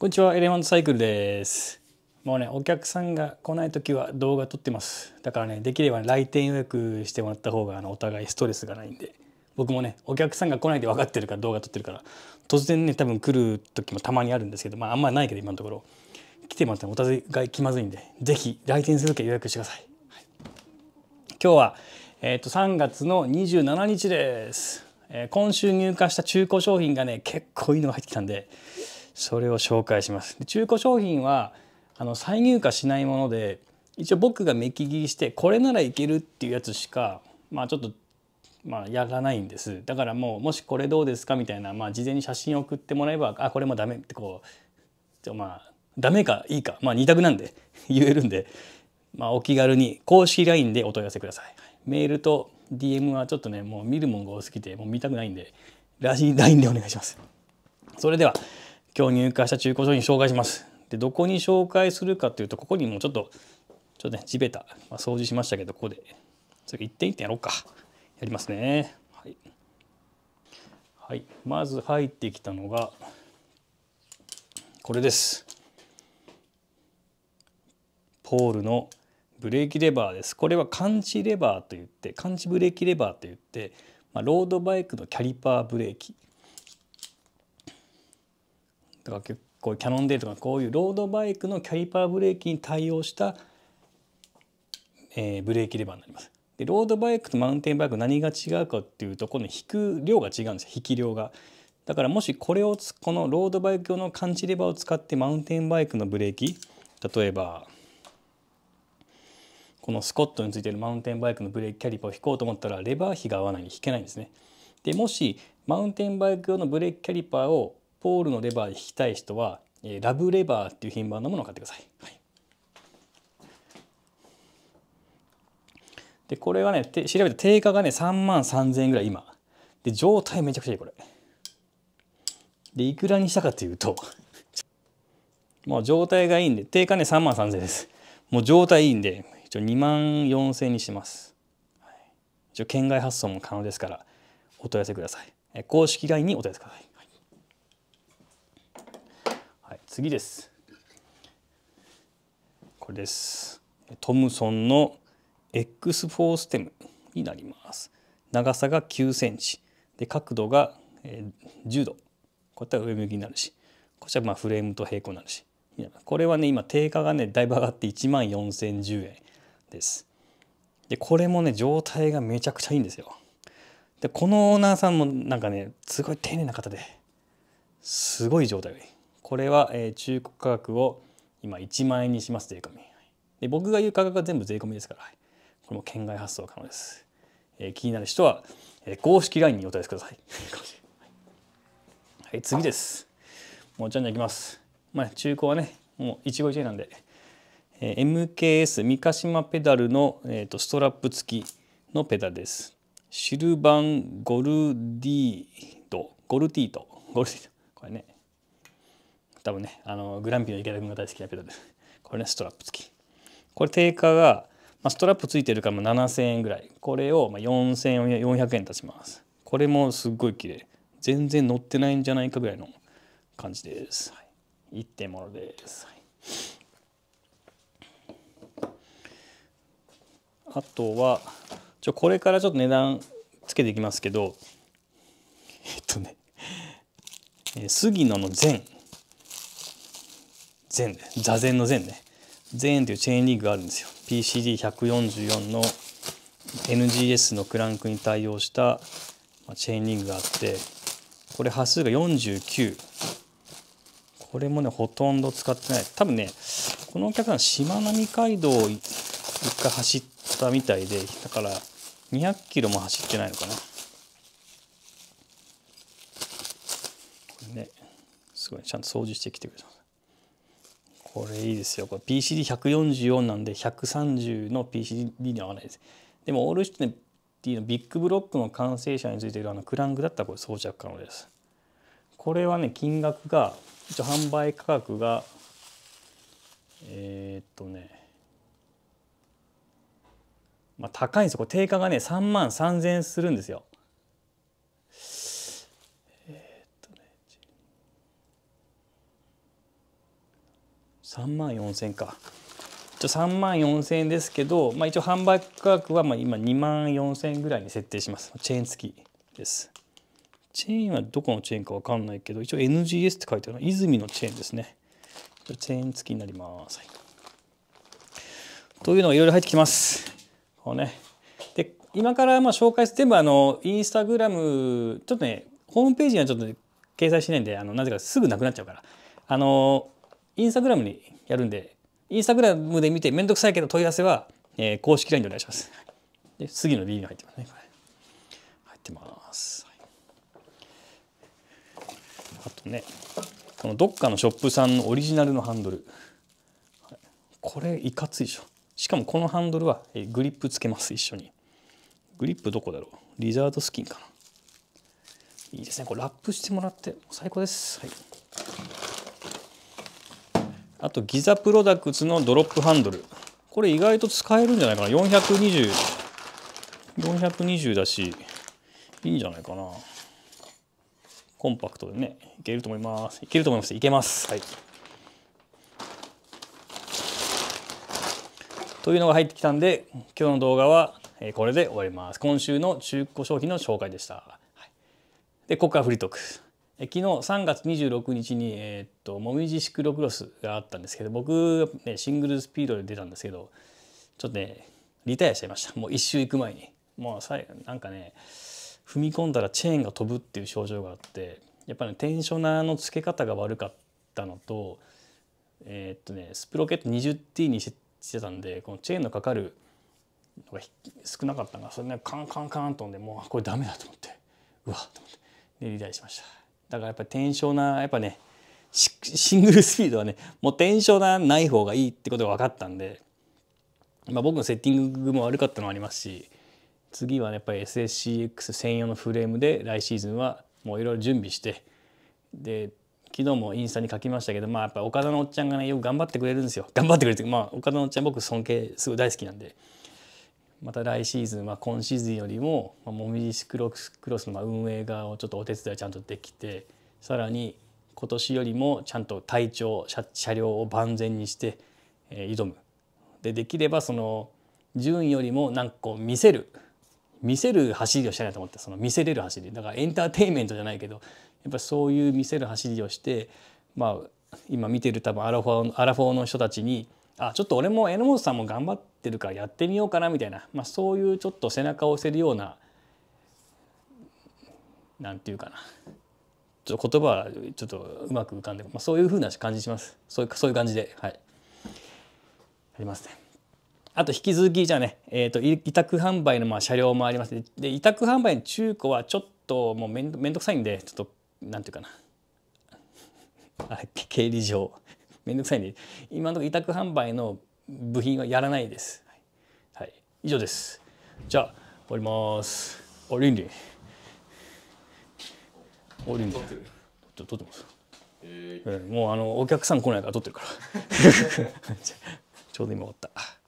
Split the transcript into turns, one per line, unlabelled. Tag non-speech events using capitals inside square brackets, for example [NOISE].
こんにちは、エレファントサイクルです。もうね、お客さんが来ない時は動画撮ってます。だからね、できれば、ね、来店予約してもらった方があのお互いストレスがないんで。僕もね、お客さんが来ないで分かってるから動画撮ってるから、突然ね、多分来る時もたまにあるんですけど、まああんまないけど今のところ。来てもらったらお互い気まずいんで、是非来店する時は予約してください。はい、今日は、えっ、ー、と、3月の27日です。えー、今週入荷した中古商品がね、結構いいのが入ってきたんで、それを紹介します。中古商品はあの再入荷しないもので一応僕が目利きしてこれならいけるっていうやつしかまあちょっとまあ、やらないんですだからもうもしこれどうですかみたいな、まあ、事前に写真を送ってもらえばあこれもダメってこうまあダメかいいかまあ2択なんで [LAUGHS] 言えるんで、まあ、お気軽に公式 LINE でお問い合わせくださいメールと DM はちょっとねもう見るもんが多すぎてもう見たくないんでラジ LINE でお願いしますそれでは今日入荷した中古商品紹介します。でどこに紹介するかというとここにもちょっとちょっとね地べた、まあ、掃除しましたけどここでそれ一点一点やろうかやりますね。はい、はい、まず入ってきたのがこれです。ポールのブレーキレバーです。これは感知レバーといって感知ブレーキレバーといって、まあ、ロードバイクのキャリパーブレーキだから結構キャノンデールとかこういうロードバイクのキャリパーブレーキに対応した、えー、ブレーキレバーになります。でロードバイクとマウンテンバイク何が違うかっていうとこの引く量が違うんです引き量が。だからもしこれをこのロードバイク用の感知レバーを使ってマウンテンバイクのブレーキ例えばこのスコットについてるマウンテンバイクのブレーキキャリパーを引こうと思ったらレバー比が合わないに引けないんですね。でもしマウンテンバイク用のブレーキキャリパーをポールのレバー引きたい人は、えー、ラブレバーっていう品番のものを買ってください。はい、でこれはね調べて定価がね3万3000円ぐらい今。で状態めちゃくちゃいいこれ。でいくらにしたかというと [LAUGHS] もう状態がいいんで定価ね3万3000円です。もう状態いいんで一応2万4000円にしてます。一応県外発送も可能ですからお問い合わせください。公式 LINE にお問い合わせください。次ですこれですトムソンの X4 ステムになります長さが9センチで角度が10度こういったら上向きになるしこちらまあフレームと平行になるしこれはね今定価がねだいぶ上がって1万4010円ですでこれもね状態がめちゃくちゃいいんですよでこのオーナーさんもなんかねすごい丁寧な方ですごい状態がいいこれは、えー、中古価格を今1万円にします税込みで僕が言う価格は全部税込みですから、これも県外発送可能です、えー、気になる人は、えー、公式 LINE にお問い合わせください [LAUGHS] はい、次ですもうじゃんじゃんいきますまあ中古はねもう一期一会なんで、えー、MKS 三ヶ島ペダルの、えーと、とストラップ付きのペダルですシルバンゴルディードゴルティートゴルティートこれね多分ねあのグランピーの池田君が大好きなペダルこれねストラップ付きこれ定価が、まあ、ストラップ付いてるから7000円ぐらいこれをまあ4400円足しますこれもすっごい綺麗全然乗ってないんじゃないかぐらいの感じです、はい、1点ものです、はい、あとはちょこれからちょっと値段つけていきますけどえっとね、え杉野の善禅座禅の禅ね。禅というチェーンリングがあるんですよ。PCD144 の NGS のクランクに対応したチェーンリングがあって、これ波数が49。これもね、ほとんど使ってない。多分ね、このお客さん、しまなみ海道を一回走ったみたいで、だから200キロも走ってないのかな。これね、すごい、ちゃんと掃除してきてくれた。これいいですよこれ PCD144 なんで130の PCD に合わないですでもオールシティのビッグブロックの完成車についているあのクランクだったらこれ装着可能ですこれはね金額が一応販売価格がえー、っとねまあ高いんですよこれ定価がね3万3000円するんですよ3万4000円か一応3万4千円ですけど、まあ、一応販売価格はまあ今2万4000円ぐらいに設定しますチェーン付きですチェーンはどこのチェーンか分かんないけど一応 NGS って書いてあるのは泉のチェーンですねチェーン付きになります、はい、というのがいろいろ入ってきますこうねで今からまあ紹介全部あのインスタグラムちょっとねホームページにはちょっと、掲載しないんであのなぜかすぐなくなっちゃうからあのインスタグラムにやるんで、インスタグラムで見てめんどくさいけど問い合わせは、えー、公式 LINE でお願いします。で、次の D が入ってますね、これ。入ってます。あとね、このどっかのショップさんのオリジナルのハンドル。これいかついでしょ。しかもこのハンドルはえグリップつけます、一緒に。グリップどこだろうリザードスキンかな。いいですね。これラップしてもらって最高です。はいあとギザプロダクツのドロップハンドルこれ意外と使えるんじゃないかな420 420だしいいんじゃないかなコンパクトでねいけると思いますいけると思いますいけますはいというのが入ってきたんで今日の動画はこれで終わります今週の中古商品の紹介でしたでここからフリートーク昨日3月26日に、えー、っともみじシクロクロスがあったんですけど僕、ね、シングルスピードで出たんですけどちょっとねリタイアしちゃいました [LAUGHS] もう1周行く前にもう最なんかね踏み込んだらチェーンが飛ぶっていう症状があってやっぱり、ね、テンショナーの付け方が悪かったのとえー、っとねスプロケット 20T にしてたんでこのチェーンのかかるのが少なかったのがそれねカンカンカンとんでもうこれダメだと思ってうわっと思ってでリタイアしました。だからやっぱり転生なやっぱねシングルスピードはねもう転生なない方がいいってことが分かったんで、まあ、僕のセッティングも悪かったのもありますし次は、ね、やっぱり SSCX 専用のフレームで来シーズンはもういろいろ準備してで昨日もインスタに書きましたけど、まあ、やっぱ岡田のおっちゃんがねよく頑張ってくれるんですよ頑張ってくれてまあ岡田のおっちゃん僕尊敬すごい大好きなんでまた来シーズン、まあ、今シーズンよりも、もみじクロスクロスの運営側をちょっとお手伝いちゃんとできてさらに今年よりもちゃんと体調車車両を万全にして、えー、挑むでできればその順位よりもなんかこう見せる見せる走りをしたいなと思ってその見せれる走りだからエンターテインメントじゃないけどやっぱそういう見せる走りをしてまあ今見てる多分アラフォーアラフォーの人たちにあちょっと俺も榎本さんも頑張ってるからやってみようかなみたいな、まあ、そういうちょっと背中を押せるような何て言うかなちょっと言葉はちょっとうまく浮かんで、まあ、そういうふうな感じしますそういうそういう感じではいありますね。あと引き続きじゃあね、えーと、委託販売のまあ車両もありますで委託販売の中古はちょっともう面倒くさいんでちょっと何て言うかな [LAUGHS] あれ経理上面倒くさいんで今のところ委託販売の部品はやらないです。はい、以上です。じゃあ終わります。おりんりんおりんりん撮ってます。えー、もうあのお客さん来ないから撮ってるから [LAUGHS] ちょうど今終わった。